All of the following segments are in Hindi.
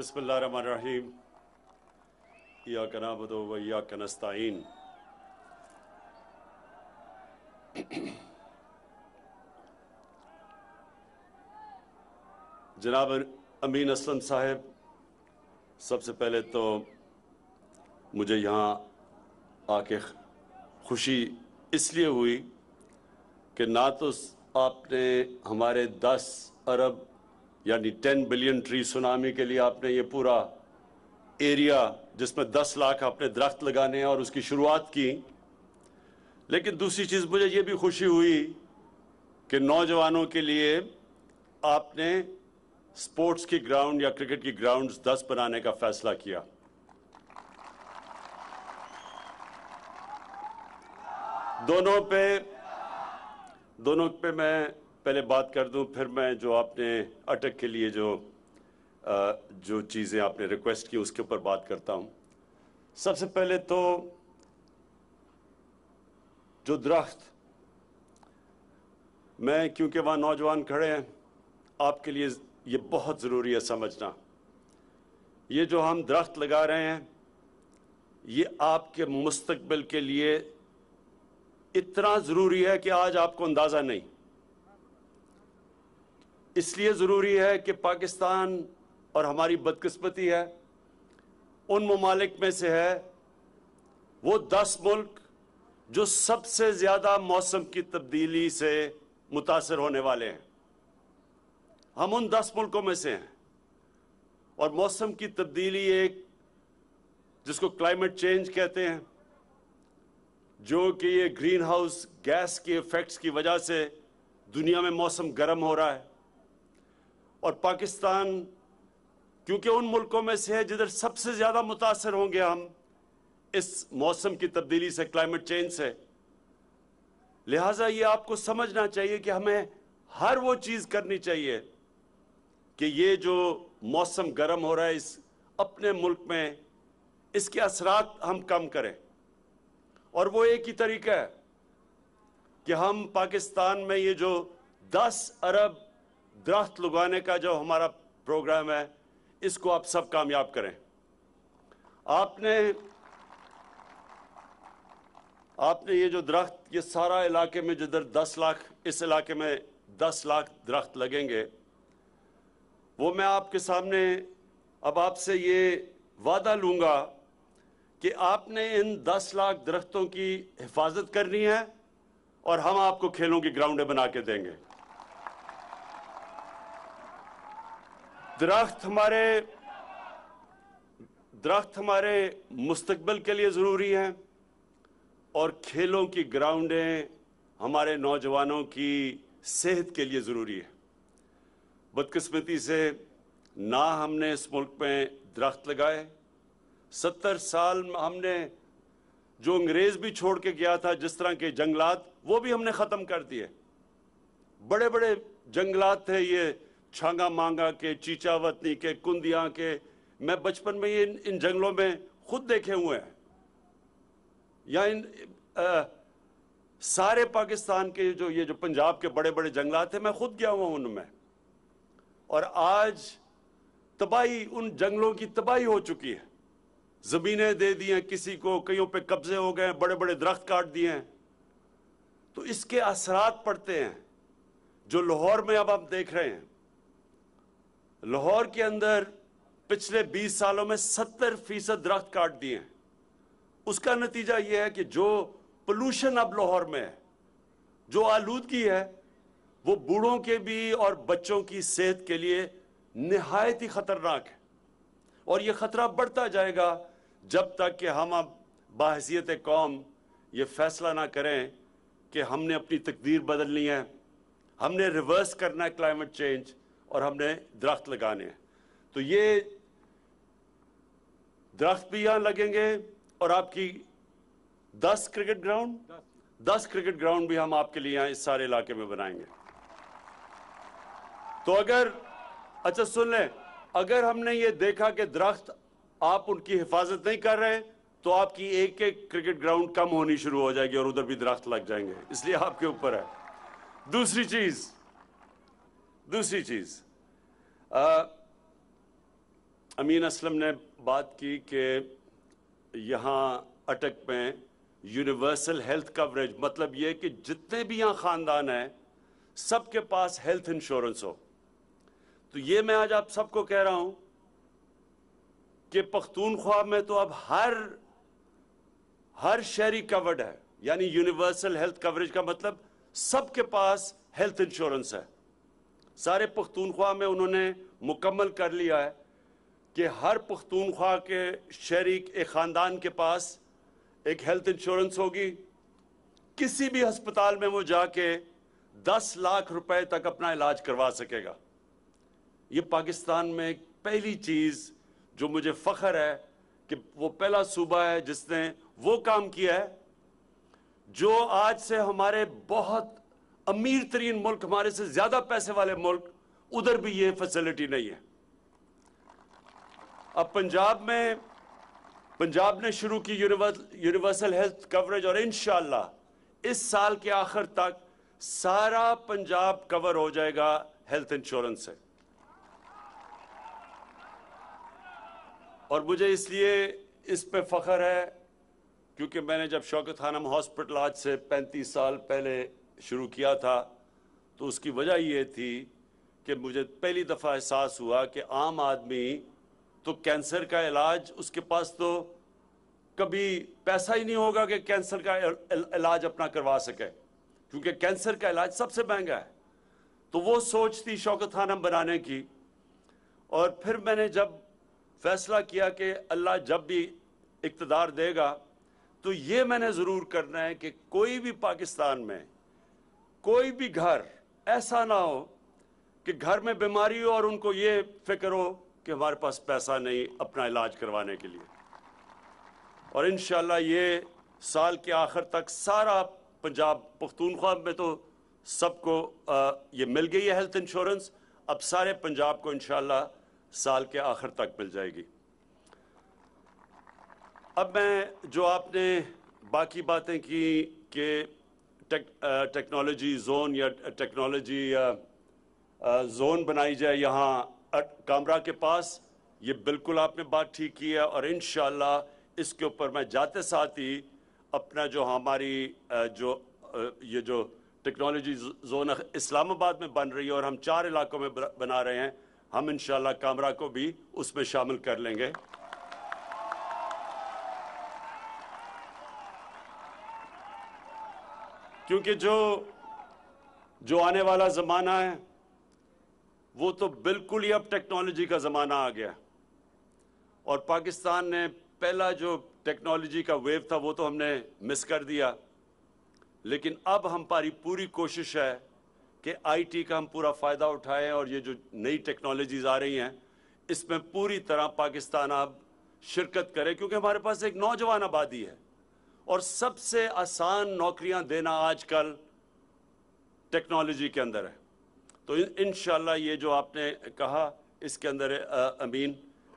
बसमीम या कना बदो व या कनस्ताइन जनाब अमीन असलम साहब सबसे पहले तो मुझे यहाँ आके खुशी इसलिए हुई कि ना तो आपने हमारे दस अरब यानी 10 बिलियन ट्री सुनामी के लिए आपने ये पूरा एरिया जिसमें 10 लाख आपने दरख्त लगाने हैं और उसकी शुरुआत की लेकिन दूसरी चीज़ मुझे ये भी खुशी हुई कि नौजवानों के लिए आपने स्पोर्ट्स की ग्राउंड या क्रिकेट की ग्राउंड्स दस बनाने का फैसला किया दोनों पे दोनों पे मैं पहले बात कर दूं फिर मैं जो आपने अटक के लिए जो आ, जो चीज़ें आपने रिक्वेस्ट की उसके ऊपर बात करता हूं सबसे पहले तो जो दरख्त मैं क्योंकि वहाँ नौजवान खड़े हैं आपके लिए ये बहुत ज़रूरी है समझना ये जो हम दरख्त लगा रहे हैं ये आपके मुस्तबिल के लिए इतना ज़रूरी है कि आज आपको अंदाज़ा नहीं इसलिए ज़रूरी है कि पाकिस्तान और हमारी बदकस्मती है उन ममालिक में से है वो दस मुल्क जो सबसे ज़्यादा मौसम की तब्दीली से मुतासर होने वाले हैं हम उन दस मुल्कों में से हैं और मौसम की तब्दीली एक जिसको क्लाइमेट चेंज कहते हैं जो कि ये ग्रीन हाउस गैस के इफ़ेक्ट्स की वजह से दुनिया में मौसम गर्म हो रहा है और पाकिस्तान क्योंकि उन मुल्कों में से है जिधर सबसे ज़्यादा मुतासर होंगे हम इस मौसम की तब्दीली से क्लाइमेट चेंज से लिहाजा ये आपको समझना चाहिए कि हमें हर वो चीज़ करनी चाहिए कि ये जो मौसम गर्म हो रहा है इस अपने मुल्क में इसके असरात हम कम करें और वो एक ही तरीका है कि हम पाकिस्तान में ये जो 10 अरब दरख्त लगाने का जो हमारा प्रोग्राम है इसको आप सब कामयाब करें आपने आपने ये जो दरख्त ये सारा इलाके में जिधर दस लाख इस इलाके में दस लाख दरख्त लगेंगे वो मैं आपके सामने अब आपसे ये वादा लूँगा कि आपने इन दस लाख दरख्तों की हिफाजत करनी है और हम आपको खेलों की ग्राउंडें बना के देंगे दरख्त हमारे दरख्त हमारे मुस्तबल के लिए ज़रूरी हैं और खेलों की ग्राउंडें हमारे नौजवानों की सेहत के लिए ज़रूरी है बदकस्मती से ना हमने इस मुल्क में दरख्त लगाए सत्तर साल हमने जो अंग्रेज़ भी छोड़ के गया था जिस तरह के जंगलात वो भी हमने ख़त्म कर दिए बड़े बड़े जंगलात थे ये छांगा मांगा के चीचावतनी के कुंदिया के मैं बचपन में ये इन, इन जंगलों में खुद देखे हुए हैं या इन आ, सारे पाकिस्तान के जो ये जो पंजाब के बड़े बड़े जंगलात हैं मैं खुद गया हुआ उनमें और आज तबाही उन जंगलों की तबाही हो चुकी है ज़मीनें दे दी हैं किसी को कईयों पे कब्जे हो गए हैं बड़े बड़े दरख्त काट दिए हैं तो इसके असरात पड़ते हैं जो लाहौर में अब आप देख रहे हैं लाहौर के अंदर पिछले 20 सालों में 70 फीसद दरख्त काट दिए हैं उसका नतीजा यह है कि जो पोल्यूशन अब लाहौर में है जो आलूदगी है वो बूढ़ों के भी और बच्चों की सेहत के लिए नहायत ही ख़तरनाक है और ये ख़तरा बढ़ता जाएगा जब तक कि हम अब बाहसीत कौम ये फैसला ना करें कि हमने अपनी तकदीर बदलनी है हमने रिवर्स करना है क्लाइमेट चेंज और हमने दरख्त लगाने हैं तो ये दरख्त भी यहाँ लगेंगे और आपकी दस क्रिकेट ग्राउंड दस क्रिकेट ग्राउंड भी हम आपके लिए यहाँ इस सारे इलाके में बनाएंगे तो अगर अच्छा सुन लें अगर हमने ये देखा कि दरख्त आप उनकी हिफाजत नहीं कर रहे तो आपकी एक एक क्रिकेट ग्राउंड कम होनी शुरू हो जाएगी और उधर भी दरख्त लग जाएंगे इसलिए आपके ऊपर है दूसरी चीज़ दूसरी चीज़ अमीन असलम ने बात की कि यहाँ अटक में यूनिवर्सल हेल्थ कवरेज मतलब ये कि जितने भी यहाँ ख़ानदान हैं सबके पास हेल्थ इंश्योरेंस हो तो ये मैं आज आप सबको कह रहा हूँ कि पख्तूनख्वा में तो अब हर हर शहरी कवर्ड है यानी यूनिवर्सल हेल्थ कवरेज का मतलब सबके पास हेल्थ इंश्योरेंस है सारे पख्तूनख्वा में उन्होंने मुकम्मल कर लिया है कि हर पख्तूनख्वा के शहरी एक ख़ानदान के पास एक हेल्थ इंश्योरेंस होगी किसी भी हस्पताल में वो जाके दस लाख रुपए तक अपना इलाज करवा सकेगा ये पाकिस्तान में पहली चीज़ जो मुझे फ़ख्र है कि वो पहला सूबा है जिसने वो काम किया है जो आज से हमारे बहुत अमीर तरीन मुल्क हमारे से ज़्यादा पैसे वाले मुल्क उधर भी ये फैसिलिटी नहीं है अब पंजाब में पंजाब ने शुरू की यूनिवर्सल हेल्थ कवरेज और इन इस साल के आखिर तक सारा पंजाब कवर हो जाएगा हेल्थ इंश्योरेंस से और मुझे इसलिए इस पे फ़ख्र है क्योंकि मैंने जब शौकत खानम हॉस्पिटल आज से 35 साल पहले शुरू किया था तो उसकी वजह ये थी कि मुझे पहली दफ़ा एहसास हुआ कि आम आदमी तो कैंसर का इलाज उसके पास तो कभी पैसा ही नहीं होगा कि कैंसर का इलाज अपना करवा सके क्योंकि कैंसर का इलाज सबसे महंगा है तो वो सोच थी शौकत खानम बनाने की और फिर मैंने जब फैसला किया कि अल्लाह जब भी इकतदार देगा तो ये मैंने ज़रूर करना है कि कोई भी पाकिस्तान में कोई भी घर ऐसा ना हो कि घर में बीमारी हो और उनको ये फिक्र हो कि हमारे पास पैसा नहीं अपना इलाज करवाने के लिए और इन ये साल के आखिर तक सारा पंजाब पख्तूनख्वा में तो सबको ये मिल गई है हेल्थ इंश्योरेंस अब सारे पंजाब को इन साल के आखिर तक मिल जाएगी अब मैं जो आपने बाकी बातें की कि टेक, टेक्नोलॉजी जोन या technology uh, zone uh, uh, बनाई जाए यहाँ कामरा के पास ये बिल्कुल आपने बात ठीक की है और इन इसके ऊपर मैं जाते साथ ही अपना जो हमारी जो ये जो टेक्नोलॉजी जोन इस्लामाबाद में बन रही है और हम चार इलाकों में बना रहे हैं हम इन कामरा को भी उसमें शामिल कर लेंगे क्योंकि जो जो आने वाला ज़माना है वो तो बिल्कुल ही अब टेक्नोलॉजी का ज़माना आ गया और पाकिस्तान ने पहला जो टेक्नोलॉजी का वेव था वो तो हमने मिस कर दिया लेकिन अब हम पारी पूरी कोशिश है कि आईटी का हम पूरा फ़ायदा उठाएं और ये जो नई टेक्नोलॉजीज़ आ रही हैं इसमें पूरी तरह पाकिस्तान अब शिरकत करे क्योंकि हमारे पास एक नौजवान आबादी है और सबसे आसान नौकरियां देना आजकल टेक्नोलॉजी के अंदर है तो इन ये जो आपने कहा इसके अंदर आ, अमीन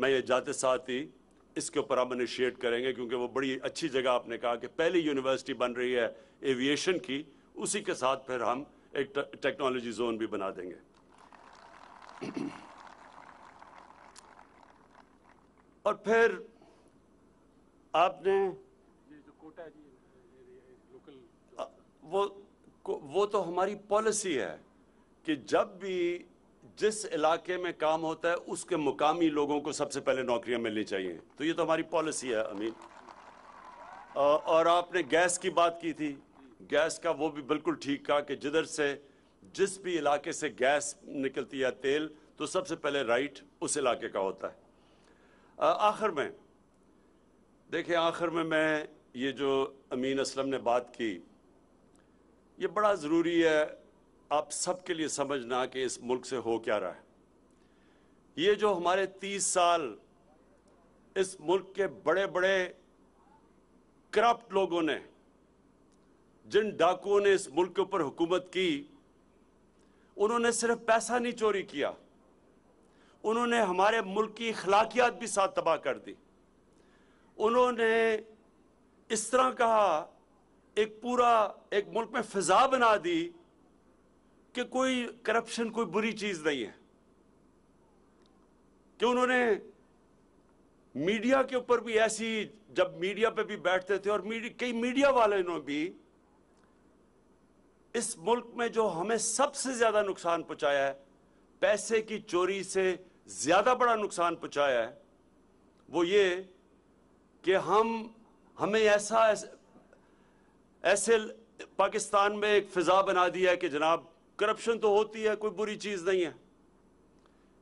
मैं ये जाते साथ ही इसके ऊपर हम इनिशिएट करेंगे क्योंकि वो बड़ी अच्छी जगह आपने कहा कि पहली यूनिवर्सिटी बन रही है एविएशन की उसी के साथ फिर हम एक टेक्नोलॉजी जोन भी बना देंगे और फिर आपने होता है जी लोकल वो वो तो हमारी पॉलिसी है कि जब भी जिस इलाके में काम होता है उसके मुकामी लोगों को सबसे पहले नौकरियां मिलनी चाहिए तो ये तो हमारी पॉलिसी है अमीन और आपने गैस की बात की थी गैस का वो भी बिल्कुल ठीक कहा कि जिधर से जिस भी इलाके से गैस निकलती है तेल तो सबसे पहले राइट उस इलाके का होता है आखिर में देखिए आखिर में मैं ये जो अमीन असलम ने बात की ये बड़ा ज़रूरी है आप सब के लिए समझना कि इस मुल्क से हो क्या रहा है ये जो हमारे तीस साल इस मुल्क के बड़े बड़े करप्ट लोगों ने जिन डाकुओं ने इस मुल्क के ऊपर हुकूमत की उन्होंने सिर्फ पैसा नहीं चोरी किया उन्होंने हमारे मुल्क की अखलाकियात भी साथ तबाह कर दी उन्होंने इस तरह का एक पूरा एक मुल्क में फिजा बना दी कि कोई करप्शन कोई बुरी चीज नहीं है कि उन्होंने मीडिया के ऊपर भी ऐसी जब मीडिया पे भी बैठते थे और मीडिया कई मीडिया वाले ने भी इस मुल्क में जो हमें सबसे ज्यादा नुकसान पहुंचाया है पैसे की चोरी से ज्यादा बड़ा नुकसान पहुंचाया है वो ये कि हम हमें ऐसा ऐसे पाकिस्तान में एक फिजा बना दिया है कि जनाब करप्शन तो होती है कोई बुरी चीज़ नहीं है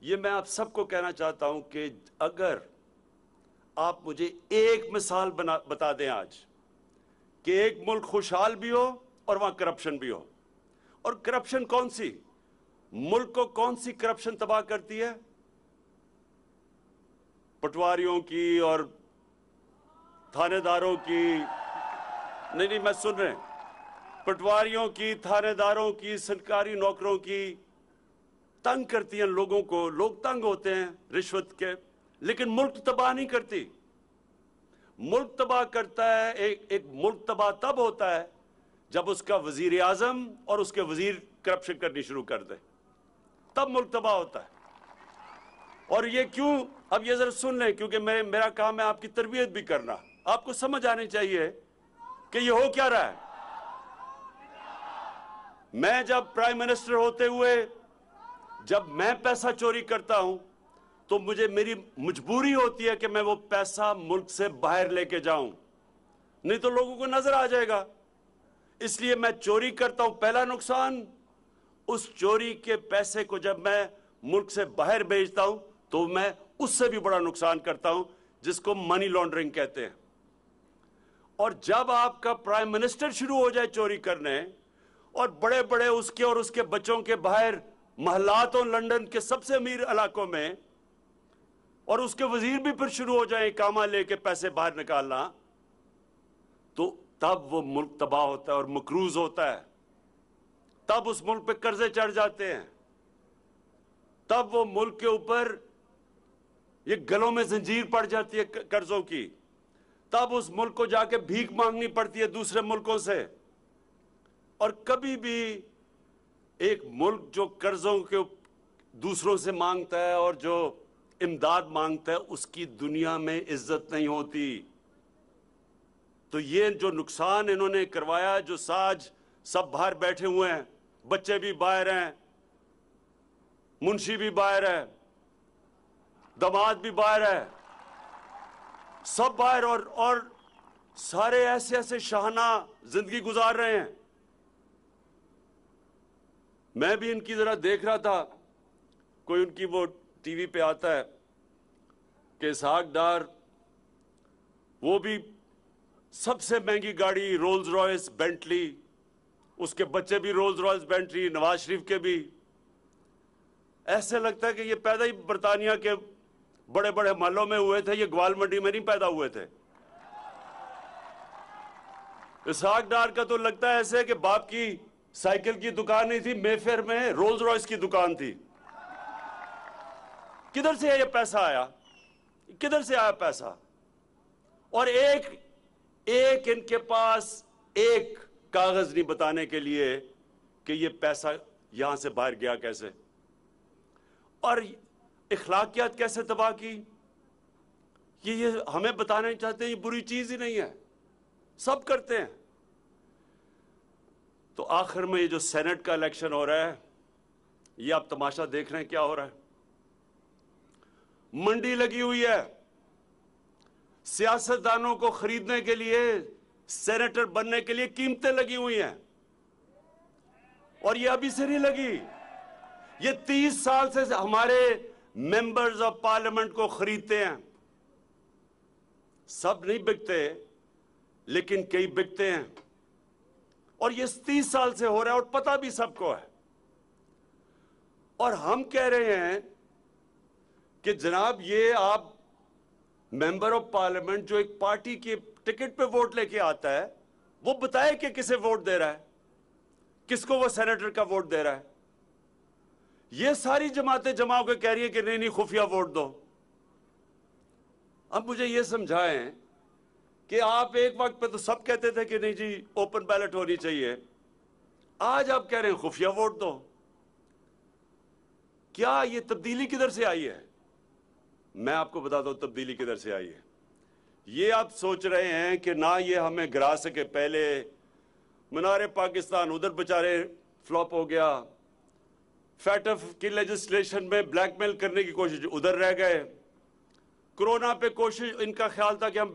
ये मैं आप सबको कहना चाहता हूं कि अगर आप मुझे एक मिसाल बना बता दें आज कि एक मुल्क खुशहाल भी हो और वहां करप्शन भी हो और करप्शन कौन सी मुल्क को कौन सी करप्शन तबाह करती है पटवारियों की और थानेदारों की नहीं नहीं मैं सुन रहे पटवारियों की थानेदारों की सरकारी नौकरों की तंग करती हैं लोगों को लोग तंग होते हैं रिश्वत के लेकिन मुल्क तबाह नहीं करती मुल्क तबाह करता है एक एक मुल्क तबाह तब होता है जब उसका वजीर आजम और उसके वजीर करप्शन करनी शुरू कर दे तब मुल्क तबाह होता है और ये क्यों अब ये जरा सुन लें क्योंकि मेरे मेरा काम है आपकी तरबियत भी करना आपको समझ आनी चाहिए कि ये हो क्या रहा है मैं जब प्राइम मिनिस्टर होते हुए जब मैं पैसा चोरी करता हूं तो मुझे मेरी मजबूरी होती है कि मैं वो पैसा मुल्क से बाहर लेके जाऊं नहीं तो लोगों को नजर आ जाएगा इसलिए मैं चोरी करता हूं पहला नुकसान उस चोरी के पैसे को जब मैं मुल्क से बाहर भेजता हूं तो मैं उससे भी बड़ा नुकसान करता हूं जिसको मनी लॉन्ड्रिंग कहते हैं और जब आपका प्राइम मिनिस्टर शुरू हो जाए चोरी करने और बड़े बड़े उसके और उसके बच्चों के बाहर महलात और लंदन के सबसे अमीर इलाकों में और उसके वजीर भी फिर शुरू हो जाए कामा लेके पैसे बाहर निकालना तो तब वो मुल्क तबाह होता है और मकरूज होता है तब उस मुल्क पे कर्जे चढ़ जाते हैं तब वो मुल्क के ऊपर ये गलों में जंजीर पड़ जाती है कर्जों की तब उस मुल्क को जाके भीख मांगनी पड़ती है दूसरे मुल्कों से और कभी भी एक मुल्क जो कर्जों के दूसरों से मांगता है और जो इमदाद मांगता है उसकी दुनिया में इज्जत नहीं होती तो ये जो नुकसान इन्होंने करवाया जो साज सब बाहर बैठे हुए हैं बच्चे भी बाहर हैं मुंशी भी बाहर है दमाद भी बाहर है सब बाहर और और सारे ऐसे ऐसे शाहना जिंदगी गुजार रहे हैं मैं भी इनकी जरा देख रहा था कोई उनकी वो टीवी पे आता है कि सागदार डार वो भी सबसे महंगी गाड़ी रोल्स रॉयस बेंटली उसके बच्चे भी Rolls Royce Bentley Nawaz Sharif के भी ऐसे लगता है कि ये पैदा ही बरतानिया के बड़े बड़े महलों में हुए थे ये ग्वाल मंडी में नहीं पैदा हुए थे इसहाक डार का तो लगता है ऐसे कि बाप की साइकिल की दुकान नहीं थी मेफेयर में रोल्स रॉयस की दुकान थी किधर से ये पैसा आया किधर से आया पैसा और एक एक इनके पास एक कागज नहीं बताने के लिए कि ये पैसा यहां से बाहर गया कैसे और इखलाकियात कैसे तबाह की ये ये हमें बताना चाहते हैं ये बुरी चीज़ ही नहीं है सब करते हैं तो आखिर में ये जो सेनेट का इलेक्शन हो रहा है ये आप तमाशा देख रहे हैं क्या हो रहा है मंडी लगी हुई है सियासतदानों को खरीदने के लिए सेनेटर बनने के लिए कीमतें लगी हुई हैं और ये अभी से नहीं लगी ये तीस साल से हमारे मेंबर्स ऑफ पार्लियामेंट को खरीदते हैं सब नहीं बिकते लेकिन कई बिकते हैं और ये तीस साल से हो रहा है और पता भी सबको है और हम कह रहे हैं कि जनाब ये आप मेंबर ऑफ पार्लियामेंट जो एक पार्टी के टिकट पे वोट लेके आता है वो बताए कि किसे वोट दे रहा है किसको वो सेनेटर का वोट दे रहा है ये सारी जमातें जमा होकर कह रही है कि नहीं नहीं खुफिया वोट दो अब मुझे ये समझाए कि आप एक वक्त पे तो सब कहते थे कि नहीं जी ओपन बैलेट होनी चाहिए आज आप कह रहे हैं खुफिया वोट दो क्या ये तब्दीली किधर से आई है मैं आपको बताता हूं तब्दीली किधर से आई है ये आप सोच रहे हैं कि ना ये हमें गिरा सके पहले मनारे पाकिस्तान उधर बेचारे फ्लॉप हो गया फैट की लेजिस्लेशन में ब्लैकमेल करने की कोशिश उधर रह गए कोरोना पे कोशिश इनका ख्याल था कि हम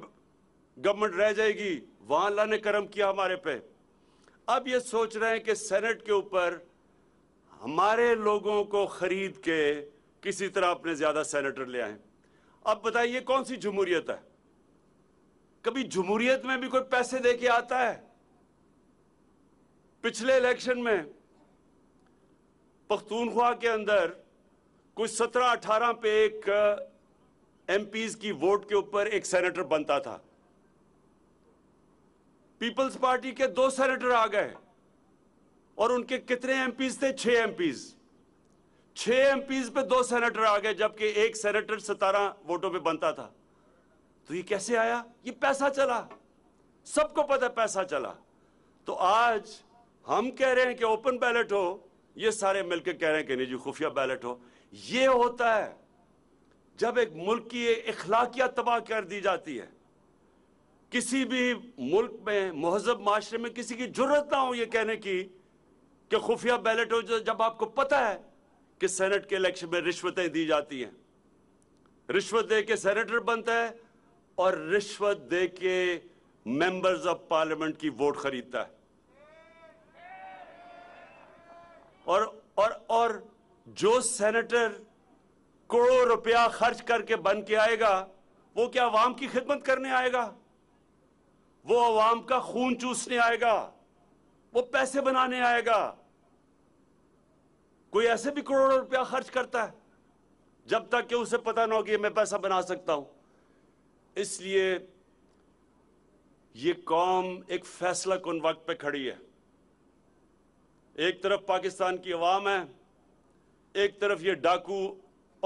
गवर्नमेंट रह जाएगी वहां अल्लाह ने कर्म किया हमारे पे अब ये सोच रहे हैं कि सेनेट के ऊपर हमारे लोगों को खरीद के किसी तरह अपने ज्यादा सेनेटर ले आए अब बताइए कौन सी जमहूरियत है कभी जमहूरियत में भी कोई पैसे दे के आता है पिछले इलेक्शन में पख्तूनख्वा के अंदर कुछ सत्रह अठारह पे एक एम की वोट के ऊपर एक सेनेटर बनता था पीपल्स पार्टी के दो सेनेटर आ गए और उनके कितने एम थे छह एम छह एम पे दो सेनेटर आ गए जबकि एक सेनेटर सतारह वोटों पे बनता था तो ये कैसे आया ये पैसा चला सबको पता पैसा चला तो आज हम कह रहे हैं कि ओपन बैलेट हो ये सारे मिलकर कह रहे हैं कि नहीं जी खुफिया बैलेट हो ये होता है जब एक मुल्क की इखलाकिया तबाह कर दी जाती है किसी भी मुल्क में महजब माशरे में किसी की जरूरत ना हो यह कहने की कि खुफिया बैलेट हो जब आपको पता है कि सेनेट के इलेक्शन में रिश्वतें दी जाती हैं रिश्वत दे के सेनेटर बनता है और रिश्वत दे के मेंबर्स ऑफ पार्लियामेंट की वोट खरीदता है और और और जो सेनेटर करोड़ों रुपया खर्च करके बन के आएगा वो क्या अवाम की खिदमत करने आएगा वो अवाम का खून चूसने आएगा वो पैसे बनाने आएगा कोई ऐसे भी करोड़ों रुपया खर्च करता है जब तक कि उसे पता ना हो कि मैं पैसा बना सकता हूं इसलिए ये कौम एक फैसला कौन वक्त पे खड़ी है एक तरफ पाकिस्तान की अवाम है एक तरफ ये डाकू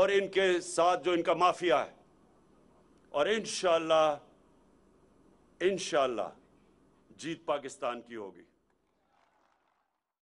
और इनके साथ जो इनका माफिया है और इन शाह जीत पाकिस्तान की होगी